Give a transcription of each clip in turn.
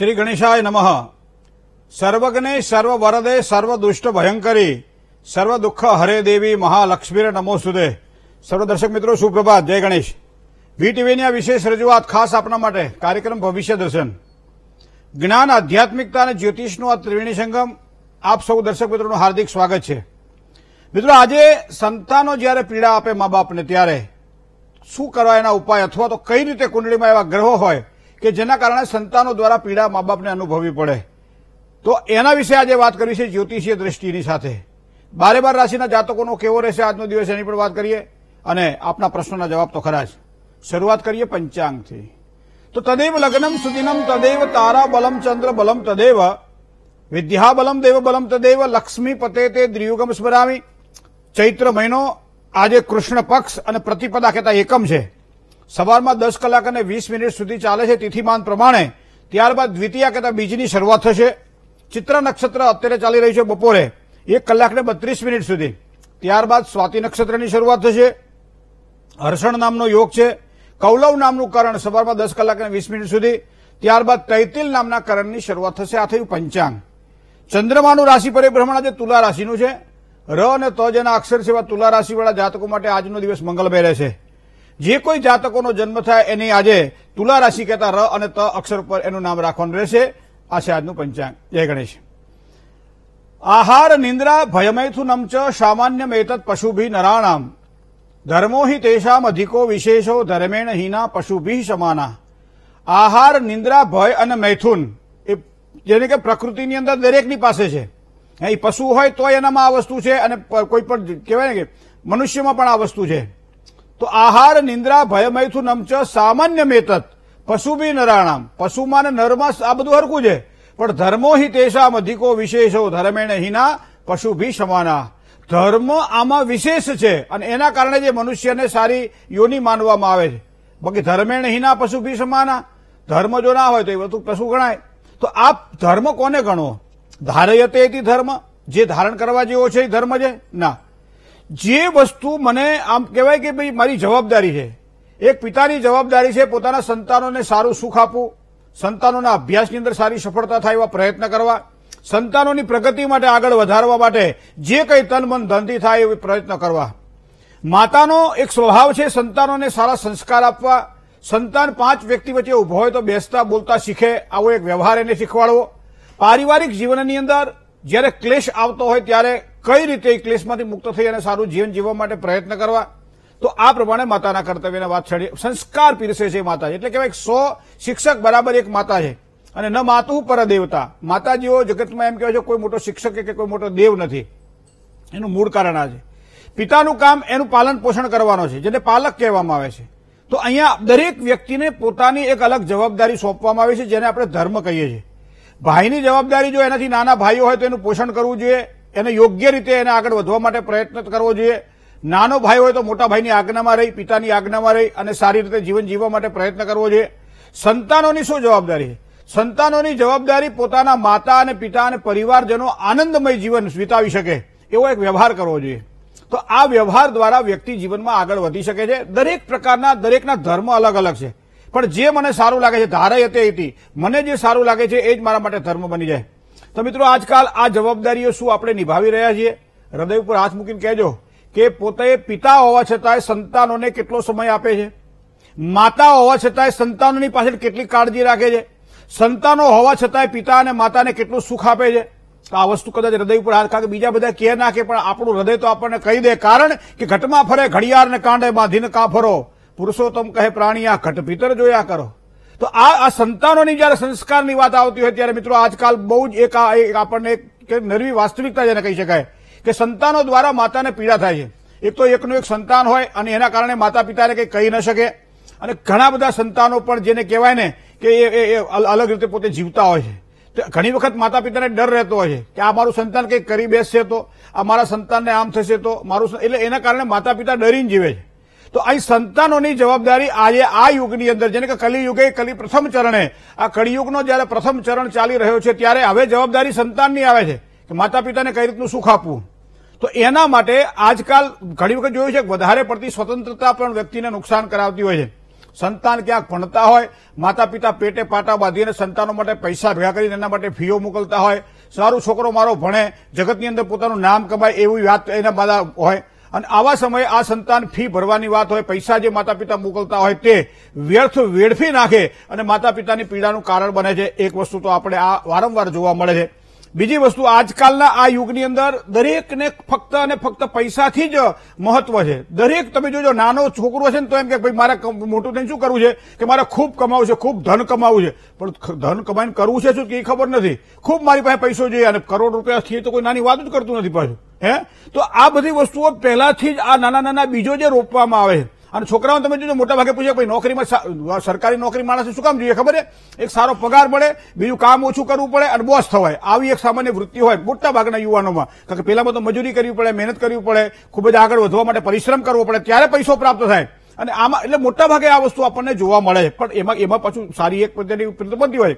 શ્રી ગણેશાય નમઃ સર્વજ્ઞે સર્વ વરદે સર્વ દુષ્ટ ભયંકરી સર્વ દુઃખ હરે દેવી મહાલક્ષ્મીરે નમો સુદે સર્વદર્શક મિત્રો સુપ્રભાત જય ગણેશ વી ટીવીની આ વિશેષ રજૂઆત ખાસ આપના માટે કાર્યક્રમ ભવિષ્ય દર્શન જ્ઞાન આધ્યાત્મિકતા અને જ્યોતિષનું આ ત્રિવેણી સંગમ આપ સૌ દર્શક મિત્રોનું હાર્દિક સ્વાગત છે મિત્રો આજે સંતાનો જ્યારે પીડા આપે મા બાપને ત્યારે શું કરવા એના ઉપાય અથવા તો કઈ રીતે કુંડળીમાં એવા ગ્રહો હોય કે જેના કારણે સંતાનો દ્વારા પીડા મા બાપને અનુભવવી પડે તો એના વિશે આજે વાત કરી છે જ્યોતિષીય દ્રષ્ટિની સાથે બારે બાર રાશિના જાતકોનો કેવો રહેશે આજનો દિવસ એની પણ વાત કરીએ અને આપના પ્રશ્નોના જવાબ તો ખરા જ શરૂઆત કરીએ પંચાંગથી તો તદૈવ લગ્નમ સુદિનમ તદૈવ તારા બલમ ચંદ્ર બલમ તદૈવ વિદ્યા બલમ દેવ બલમ તદૈવ લક્ષ્મી પતે તે દ્રિયુગમ સ્મરામી ચૈત્ર મહિનો આજે કૃષ્ણ પક્ષ અને પ્રતિપદા કહેતા એકમ છે સવારમાં દસ કલાક અને વીસ મિનિટ સુધી ચાલે છે તિથિમાન પ્રમાણે ત્યારબાદ દ્વિતીયા કરતા બીજીની શરૂઆત થશે ચિત્ર નક્ષત્ર અત્યારે ચાલી રહ્યું છે બપોરે એક કલાકને બત્રીસ મિનિટ સુધી ત્યારબાદ સ્વાતિ નક્ષત્રની શરૂઆત થશે હર્ષણ નામનો યોગ છે કૌલવ નામનું કરણ સવારમાં દસ કલાક અને વીસ મિનિટ સુધી ત્યારબાદ તૈતિલ નામના કરણની શરૂઆત થશે આ થયું પંચાંગ ચંદ્રમાનું રાશિ પરિભ્રમણ આજે તુલા રાશિનું છે ર અને ત જેના અક્ષર સેવા તુલા રાશિવાળા જાતકો માટે આજનો દિવસ મંગલમય રહેશે જે કોઈ જાતકોનો જન્મ થાય એની આજે તુલા રાશિ કહેતા ર અને ત અક્ષર પર એનું નામ રાખવાનું રહેશે આ છે આજનું પંચાંગ જય ગણેશ આહાર નિંદ્રા ભયમૈથુનમ ચ સામાન્ય મેતત પશુભી નરાણામ ધર્મો હિ તેષામ અધિકો વિશેષો ધર્મેણ હિના પશુભી સમાના આહાર નિંદ્રા ભય અને મૈથુન એ જેને કે પ્રકૃતિની અંદર દરેકની પાસે છે એ પશુ હોય તો એનામાં આ વસ્તુ છે અને કોઈ પણ કહેવાય ને કે મનુષ્યમાં પણ આ વસ્તુ છે તો આહાર નિંદ્રા ભયમૈથું નમચ સામાન્ય મેતત પશુભી નરાણામ પશુમાં ને નરમાં આ બધું હરકું છે પણ ધર્મો હિ તેષામ અધિકો વિશેષો ધર્મેણ હિના પશુભી સમાના ધર્મ આમાં વિશેષ છે અને એના કારણે જે મનુષ્યને સારી યોનિ માનવામાં આવે છે બાકી ધર્મેણ હિના પશુભી સમાના ધર્મ જો ના હોય તો એ બધું પશુ ગણાય તો આ ધર્મ કોને ગણો ધારયતે ધર્મ જે ધારણ કરવા જેવો છે એ ધર્મ છે ના જે વસ્તુ મને આમ કહેવાય કે ભાઈ મારી જવાબદારી છે એક પિતાની જવાબદારી છે પોતાના સંતાનોને સારું સુખ આપવું સંતાનોના અભ્યાસની અંદર સારી સફળતા થાય એવા પ્રયત્ન કરવા સંતાનોની પ્રગતિ માટે આગળ વધારવા માટે જે કંઈ તન મન ધનથી થાય એવી પ્રયત્ન કરવા માતાનો એક સ્વભાવ છે સંતાનોને સારા સંસ્કાર આપવા સંતાન પાંચ વ્યક્તિ વચ્ચે ઊભો હોય તો બેસતા બોલતા શીખે આવો એક વ્યવહાર એને શીખવાડવો પારિવારિક જીવનની અંદર જ્યારે ક્લેશ આવતો હોય ત્યારે કઈ રીતે ક્લેશમાંથી મુક્ત થઈ અને સારું જીવન જીવવા માટે પ્રયત્ન કરવા તો આ પ્રમાણે માતાના કર્તવ્યને વાત છેડી સંસ્કાર પીરસે છે માતા એટલે કહેવાય સો શિક્ષક બરાબર એક માતા છે અને ન માતું પર દેવતા માતાજીઓ જગતમાં એમ કહેવાય છે કોઈ મોટો શિક્ષક કે કોઈ મોટો દેવ નથી એનું મૂળ કારણ આ છે પિતાનું કામ એનું પાલન પોષણ કરવાનો છે જેને પાલક કહેવામાં આવે છે તો અહીંયા દરેક વ્યક્તિને પોતાની એક અલગ જવાબદારી સોંપવામાં આવે છે જેને આપણે ધર્મ કહીએ છીએ ભાઈની જવાબદારી જો એનાથી નાના ભાઈઓ હોય તો એનું પોષણ કરવું જોઈએ એને યોગ્ય રીતે એને આગળ વધવા માટે પ્રયત્ન કરવો જોઈએ નાનો ભાઈ હોય તો મોટા ભાઈની આજ્ઞામાં રહી પિતાની આજ્ઞામાં રહી અને સારી રીતે જીવન જીવવા માટે પ્રયત્ન કરવો જોઈએ સંતાનોની શું જવાબદારી સંતાનોની જવાબદારી પોતાના માતા અને પિતા અને પરિવારજનો આનંદમય જીવન વિતાવી શકે એવો એક વ્યવહાર કરવો જોઈએ તો આ વ્યવહાર દ્વારા વ્યક્તિ જીવનમાં આગળ વધી શકે છે દરેક પ્રકારના દરેકના ધર્મ અલગ અલગ છે પણ જે મને સારું લાગે છે ધારા હતી મને જે સારું લાગે છે એ જ મારા માટે ધર્મ બની જાય તો મિત્રો આજકાલ આ જવાબદારીઓ શું આપણે નિભાવી રહ્યા છીએ હૃદય ઉપર હાથ મૂકીને કહેજો કે પોતે પિતા હોવા છતાંય સંતાનોને કેટલો સમય આપે છે માતા હોવા છતાંય સંતાનોની પાછળ કેટલી કાળજી રાખે છે સંતાનો હોવા છતાંય પિતા અને માતાને કેટલું સુખ આપે છે તો આ વસ્તુ કદાચ હૃદય ઉપર હાથ કારણ કે બીજા બધા કહે નાખે પણ આપણું હૃદય તો આપણને કહી દે કારણ કે ઘટમાં ફરે ઘડિયાળને કાંડે બાંધીને કાં ફરો પુરુષોત્તમ કહે પ્રાણી આ ઘટ ભીતર જોયા કરો તો આ આ સંતાનોની જ્યારે સંસ્કારની વાત આવતી હોય ત્યારે મિત્રો આજકાલ બહુ જ એક આપણને એક નરવી વાસ્તવિકતા જેને કહી શકાય કે સંતાનો દ્વારા માતાને પીડા થાય છે એક તો એકનું એક સંતાન હોય અને એના કારણે માતા પિતાને કંઈ કહી ન શકે અને ઘણા બધા સંતાનો પણ જેને કહેવાય ને કે એ અલગ રીતે પોતે જીવતા હોય છે તો ઘણી વખત માતા પિતાને ડર રહેતો હોય છે કે આ મારું સંતાન કંઈક કરી બેસશે તો આ મારા સંતાનને આમ થશે તો મારું એટલે એના કારણે માતા પિતા ડરીને જીવે છે તો અહીં સંતાનોની જવાબદારી આજે આ યુગની અંદર જેને કે કલિયુગે કલી પ્રથમ ચરણે આ કળિયુગનો જ્યારે પ્રથમ ચરણ ચાલી રહ્યો છે ત્યારે હવે જવાબદારી સંતાનની આવે છે કે માતા પિતાને કઈ રીતનું સુખ આપવું તો એના માટે આજકાલ ઘણી વખત જોયું છે કે વધારે પડતી સ્વતંત્રતા પણ વ્યક્તિને નુકસાન કરાવતી હોય છે સંતાન ક્યાંક ભણતા હોય માતા પિતા પેટે પાટા બાંધીને સંતાનો માટે પૈસા ભેગા કરીને એના માટે ફીઓ મોકલતા હોય સારું છોકરો મારો ભણે જગતની અંદર પોતાનું નામ કમાય એવી વાત એના બધા હોય અને આવા સમયે આ સંતાન ફી ભરવાની વાત હોય પૈસા જે માતા પિતા મોકલતા હોય તે વ્યર્થ વેડફી નાખે અને માતા પિતાની પીડાનું કારણ બને છે એક વસ્તુ તો આપણે આ વારંવાર જોવા મળે છે બીજી વસ્તુ આજકાલના આ યુગની અંદર દરેકને ફક્ત અને ફક્ત પૈસાથી જ મહત્વ છે દરેક તમે જોજો નાનો છોકરો છે ને તો એમ કે ભાઈ મારે મોટું થઈને શું કરવું છે કે મારે ખૂબ કમાવું છે ખૂબ ધન કમાવું છે પણ ધન કમાઈને કરવું છે શું કે એ ખબર નથી ખૂબ મારી પાસે પૈસો જોઈએ અને કરોડ રૂપિયાથી તો કોઈ નાની વાત જ કરતું નથી પાછું હે તો આ બધી વસ્તુઓ પહેલાથી જ આ નાના નાના બીજો જે રોપવામાં આવે અને છોકરાઓને તમે જોજો મોટા ભાગે પૂછે ભાઈ નોકરીમાં સરકારી નોકરી માણસે શું કામ જોઈએ ખબર છે એક સારો પગાર મળે બીજું કામ ઓછું કરવું પડે અને બોસ થવાય આવી એક સામાન્ય વૃત્તિ હોય મોટા ભાગના યુવાનોમાં કારણ કે પહેલામાં તો મજૂરી કરવી પડે મહેનત કરવી પડે ખૂબ જ આગળ વધવા માટે પરિશ્રમ કરવો પડે ત્યારે પૈસો પ્રાપ્ત થાય અને આમાં એટલે મોટા ભાગે આ વસ્તુ આપણને જોવા મળે પણ એમાં એમાં પાછું સારી એક પ્રત્યેની પ્રતિબદ્ધિ હોય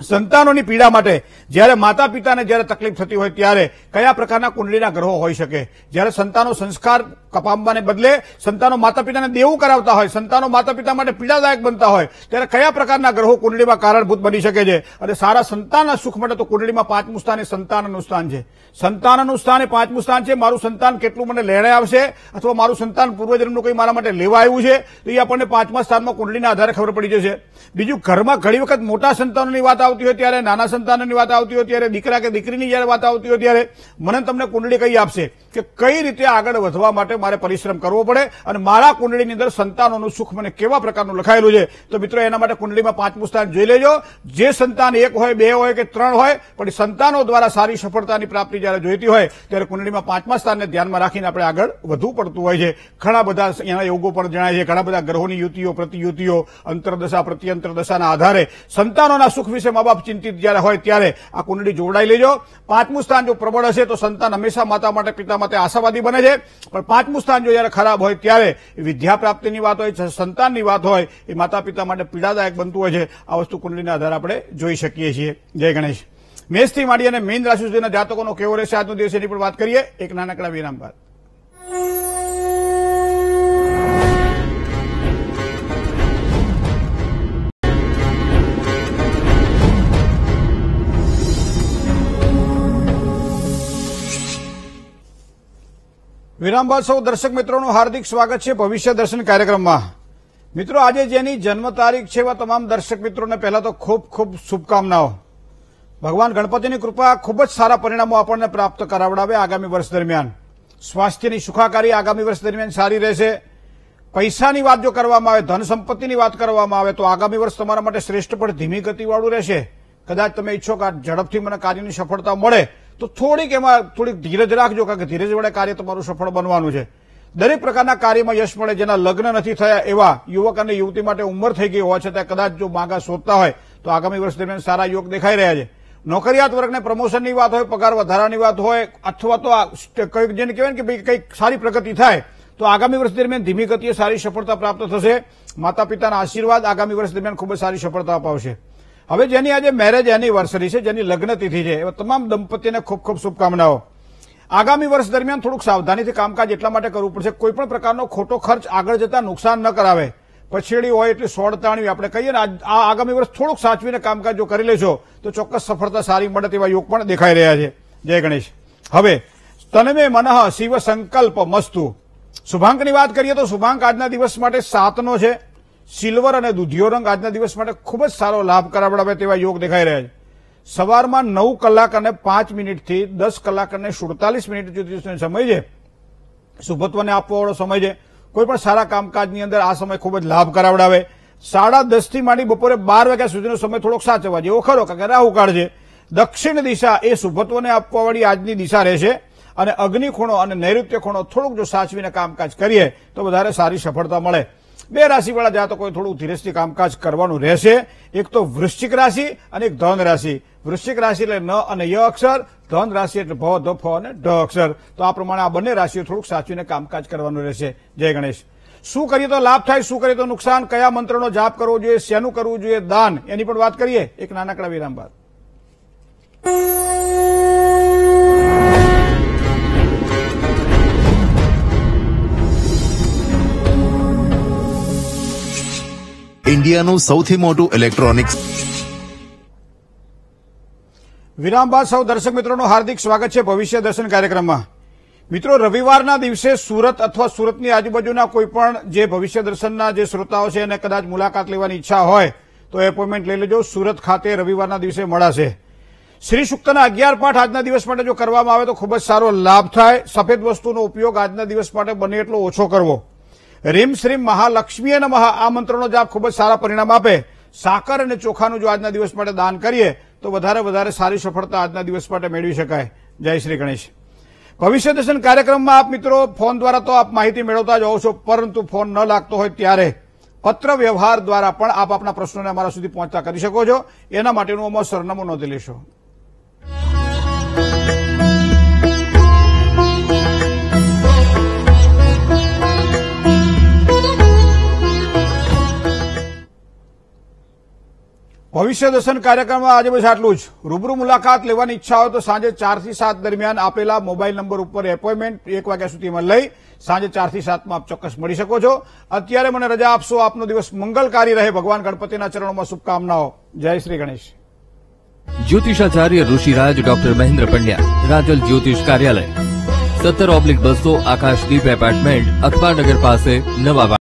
સંતાનોની પીડા માટે જ્યારે માતા પિતાને જ્યારે તકલીફ થતી હોય ત્યારે કયા પ્રકારના કુંડલીના ગ્રહો હોઈ શકે જ્યારે સંતાનો સંસ્કાર કપાવવાને બદલે સંતાનો માતા પિતાને દેવું કરાવતા હોય સંતાનો માતા પિતા માટે પીડાદાયક બનતા હોય ત્યારે કયા પ્રકારના ગ્રહો કુંડલીમાં કારણભૂત બની શકે છે અને સારા સંતાનના સુખ માટે તો કુંડળીમાં પાંચમું સ્થાન એ સંતાનનું સ્થાન છે સંતાનનું સ્થાન એ પાંચમું સ્થાન છે મારું સંતાન કેટલું મને લેણે આવશે અથવા મારું સંતાન પૂર્વજન્મનું કંઈ મારા માટે લેવા આવ્યું છે તો એ આપણને પાંચમા સ્થાનમાં કુંડલીના આધારે ખબર પડી જશે બીજું ઘરમાં ઘણી વખત મોટા સંતાનોની વાત આવતી હોય ત્યારે નાના સંતાનની વાત આવતી હોય ત્યારે દીકરા કે દીકરીની જ્યારે વાત આવતી હોય ત્યારે મને તમને કુંડળી કહી આપશે કે કઈ રીતે આગળ વધવા માટે મારે પરિશ્રમ કરવો પડે અને મારા કુંડળીની અંદર સંતાનોનું સુખ મને કેવા પ્રકારનું લખાયેલું છે તો મિત્રો એના માટે કુંડળીમાં પાંચમું સ્થાન જોઈ લેજો જે સંતાન એક હોય બે હોય કે ત્રણ હોય પણ સંતાનો દ્વારા સારી સફળતાની પ્રાપ્તિ જ્યારે જોઈતી હોય ત્યારે કુંડળીમાં પાંચમા સ્થાનને ધ્યાનમાં રાખીને આપણે આગળ વધવું પડતું હોય છે ઘણા બધા એના યોગો પણ જણાય છે ઘણા બધા ગ્રહોની યુતિઓ પ્રતિયુતિઓ અંતરદશા પ્રત્યંતરદશાના આધારે સંતાનોના સુખ વિશે મા બાપ ચિંતિત જ્યારે હોય ત્યારે આ કુંડળી જોડાઈ લેજો પાંચમું સ્થાન જો પ્રબળ હશે તો સંતાન હંમેશા માતા માટે પિતા માટે આશાવાદી બને છે પણ પાંચમું સ્થાન જો જ્યારે ખરાબ હોય ત્યારે વિદ્યા પ્રાપ્તિની વાત હોય સંતાનની વાત હોય એ માતા પિતા માટે પીડાદાયક બનતું હોય છે આ વસ્તુ કુંડળીના આધારે આપણે જોઈ શકીએ છીએ જય ગણેશ મેષથી માંડી અને મેન રાશિ સુધીના જાતકોનો કેવો રહેશે આજનો દિવસ એની પણ વાત કરીએ એક નાનકડા વિરામ બાદ વિરામ બાદ સૌ દર્શક મિત્રોનું હાર્દિક સ્વાગત છે ભવિષ્ય દર્શન કાર્યક્રમમાં મિત્રો આજે જેની જન્મ તારીખ છે એવા તમામ દર્શક મિત્રોને પહેલા તો ખૂબ ખૂબ શુભકામનાઓ ભગવાન ગણપતિની કૃપા ખૂબ જ સારા પરિણામો આપણને પ્રાપ્ત કરાવડાવે આગામી વર્ષ દરમિયાન સ્વાસ્થ્યની સુખાકારી આગામી વર્ષ દરમિયાન સારી રહેશે પૈસાની વાત જો કરવામાં આવે ધન સંપત્તિની વાત કરવામાં આવે તો આગામી વર્ષ તમારા માટે શ્રેષ્ઠ પણ ધીમી ગતિવાળું રહેશે કદાચ તમે ઈચ્છો કે ઝડપથી મને કાર્યની સફળતા મળે તો થોડીક એમાં થોડીક ધીરજ રાખજો કારણ કે ધીરજ વડે કાર્ય તમારું સફળ બનવાનું છે દરેક પ્રકારના કાર્યમાં યશ મળે જેના લગ્ન નથી થયા એવા યુવક અને યુવતી માટે ઉંમર થઈ ગઈ હોવા છતાં કદાચ જો માગા શોધતા હોય તો આગામી વર્ષ દરમિયાન સારા યુવક દેખાઈ રહ્યા છે નોકરિયાત વર્ગને પ્રમોશનની વાત હોય પગાર વધારાની વાત હોય અથવા તો કંઈક જેને કહેવાય કે ભાઈ કંઈક સારી પ્રગતિ થાય તો આગામી વર્ષ દરમિયાન ધીમી ગતિએ સારી સફળતા પ્રાપ્ત થશે માતા પિતાના આશીર્વાદ આગામી વર્ષ દરમિયાન ખૂબ જ સારી સફળતા અપાવશે હવે જેની આજે મેરેજ એનિવર્સરી છે જેની લગ્ન છે એવા તમામ દંપતીને ખૂબ ખૂબ શુભકામનાઓ આગામી વર્ષ દરમિયાન થોડુંક સાવધાનીથી કામકાજ એટલા માટે કરવું પડશે કોઈપણ પ્રકારનો ખોટો ખર્ચ આગળ જતા નુકસાન ન કરાવે પછેડી હોય એટલી સોડતાણવી આપણે કહીએ ને આ આગામી વર્ષ થોડુંક સાચવીને કામકાજ જો કરી લેશો તો ચોક્કસ સફળતા સારી મળે તેવા યોગ પણ દેખાઈ રહ્યા છે જય ગણેશ હવે તનમે મનઃ શિવ સંકલ્પ મસ્તુ શુભાંકની વાત કરીએ તો શુભાંક આજના દિવસ માટે સાતનો છે સિલ્વર અને દૂધિયો રંગ આજના દિવસ માટે ખૂબ જ સારો લાભ કરાવડાવે તેવા યોગ દેખાઈ રહ્યા છે સવારમાં નવ કલાક અને પાંચ મિનિટથી દસ કલાક અને સુડતાલીસ મિનિટ સુધી સમય છે શુભત્વને આપવાવાળો સમય છે કોઈપણ સારા કામકાજની અંદર આ સમય ખૂબ જ લાભ કરાવડાવે સાડા દસથી માંડી બપોરે બાર વાગ્યા સુધીનો સમય થોડોક સાચવવા જેવો ખરો કારણ કે રાહુકાળ છે દક્ષિણ દિશા એ શુભત્વને આપવાવાળી આજની દિશા રહેશે અને અગ્નિ ખૂણો અને નૈઋત્ય ખૂણો થોડુંક જો સાચવીને કામકાજ કરીએ તો વધારે સારી સફળતા મળે બે રાશિવાળા તો કોઈ થોડું ધીરજથી કામકાજ કરવાનું રહેશે એક તો વૃશ્ચિક રાશિ અને એક ધન રાશિ વૃશ્ચિક રાશિ એટલે ન અને ય અક્ષર ધન રાશિ એટલે ભ ધ ફ અને ઢ અક્ષર તો આ પ્રમાણે આ બંને રાશિઓ થોડુંક સાચવીને કામકાજ કરવાનું રહેશે જય ગણેશ શું કરીએ તો લાભ થાય શું કરીએ તો નુકસાન કયા મંત્રનો જાપ કરવો જોઈએ શેનું કરવું જોઈએ દાન એની પણ વાત કરીએ એક નાનકડા વિરામ બાદ ઇન્ડિયાનું સૌથી મોટું ઇલેક્ટ્રોનિક્સ વિરામ બાદ સૌ દર્શક મિત્રોનું હાર્દિક સ્વાગત છે ભવિષ્ય દર્શન કાર્યક્રમમાં મિત્રો રવિવારના દિવસે સુરત અથવા સુરતની આજુબાજુના કોઈપણ જે ભવિષ્ય દર્શનના જે શ્રોતાઓ છે એને કદાચ મુલાકાત લેવાની ઈચ્છા હોય તો એપોઇન્ટમેન્ટ લઈ લેજો સુરત ખાતે રવિવારના દિવસે મળાશે શ્રી શુક્તના અગિયાર પાઠ આજના દિવસ માટે જો કરવામાં આવે તો ખૂબ જ સારો લાભ થાય સફેદ વસ્તુનો ઉપયોગ આજના દિવસ માટે બને એટલો ઓછો કરવો રીમ શ્રીમ મહાલક્ષ્મી અને મહા આ જ આપ ખૂબ જ સારા પરિણામ આપે સાકર અને ચોખાનું જો આજના દિવસ માટે દાન કરીએ તો વધારે વધારે સારી સફળતા આજના દિવસ માટે મેળવી શકાય જય શ્રી ગણેશ ભવિષ્ય દર્શન કાર્યક્રમમાં આપ મિત્રો ફોન દ્વારા તો આપ માહિતી મેળવતા જ હોવ છો પરંતુ ફોન ન લાગતો હોય ત્યારે પત્ર વ્યવહાર દ્વારા પણ આપ આપના પ્રશ્નોને અમારા સુધી પહોંચતા કરી શકો છો એના માટેનું અમારું સરનામું નોંધી લેશો ભવિષ્ય દર્શન કાર્યક્રમમાં આજે બસ આટલું જ રૂબરૂ મુલાકાત લેવાની ઈચ્છા હોય તો સાંજે ચારથી સાત દરમિયાન આપેલા મોબાઈલ નંબર ઉપર એપોઇન્ટમેન્ટ એક વાગ્યા સુધીમાં લઈ સાંજે ચારથી સાતમાં આપ ચોક્કસ મળી શકો છો અત્યારે મને રજા આપશો આપનો દિવસ મંગલકારી રહે ભગવાન ગણપતિના ચરણોમાં શુભકામનાઓ જય શ્રી ગણેશ જ્યોતિષાચાર્ય ઋષિરાજ ડોક્ટર મહેન્દ્ર પંડ્યા રાજલ જ્યોતિષ કાર્યાલય સત્તર ઓબ્લિક બસો આકાશદીપ એપાર્ટમેન્ટ અખબારનગર પાસે નવા